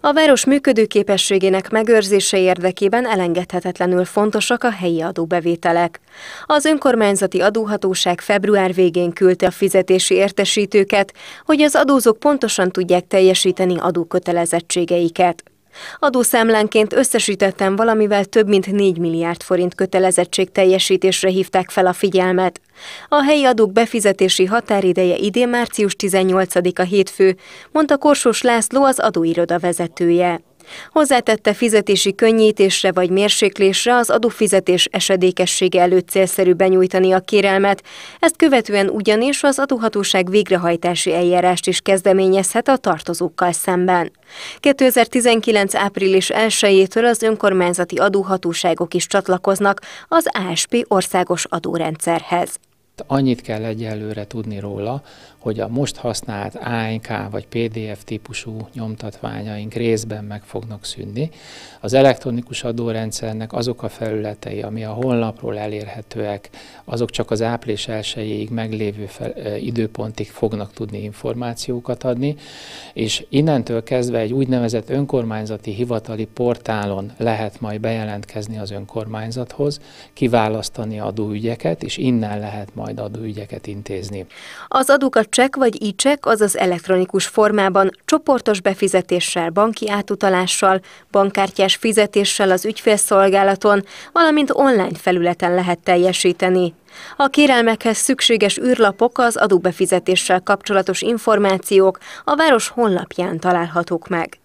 A város működőképességének megőrzése érdekében elengedhetetlenül fontosak a helyi adóbevételek. Az önkormányzati adóhatóság február végén küldte a fizetési értesítőket, hogy az adózók pontosan tudják teljesíteni adókötelezettségeiket. Adószámlánként összesítettem valamivel több mint 4 milliárd forint kötelezettség teljesítésre hívták fel a figyelmet. A helyi adók befizetési határideje idén március 18-a hétfő, mondta Korsós László az adóiroda vezetője. Hozzátette fizetési könnyítésre vagy mérséklésre az adófizetés esedékessége előtt célszerű benyújtani a kérelmet, ezt követően ugyanis az adóhatóság végrehajtási eljárást is kezdeményezhet a tartozókkal szemben. 2019. április 1-től az önkormányzati adóhatóságok is csatlakoznak az ASP országos adórendszerhez. Annyit kell egyelőre tudni róla, hogy a most használt ANK vagy PDF típusú nyomtatványaink részben meg fognak szűnni. Az elektronikus adórendszernek azok a felületei, ami a honlapról elérhetőek, azok csak az április 1 meglévő fel, ö, időpontig fognak tudni információkat adni, és innentől kezdve egy úgynevezett önkormányzati hivatali portálon lehet majd bejelentkezni az önkormányzathoz, kiválasztani adóügyeket, és innen lehet majd majd adóügyeket intézni. Az adókat csek vagy e-csek, azaz elektronikus formában, csoportos befizetéssel, banki átutalással, bankkártyás fizetéssel az ügyfélszolgálaton, valamint online felületen lehet teljesíteni. A kérelmekhez szükséges űrlapok az adóbefizetéssel kapcsolatos információk a város honlapján találhatók meg.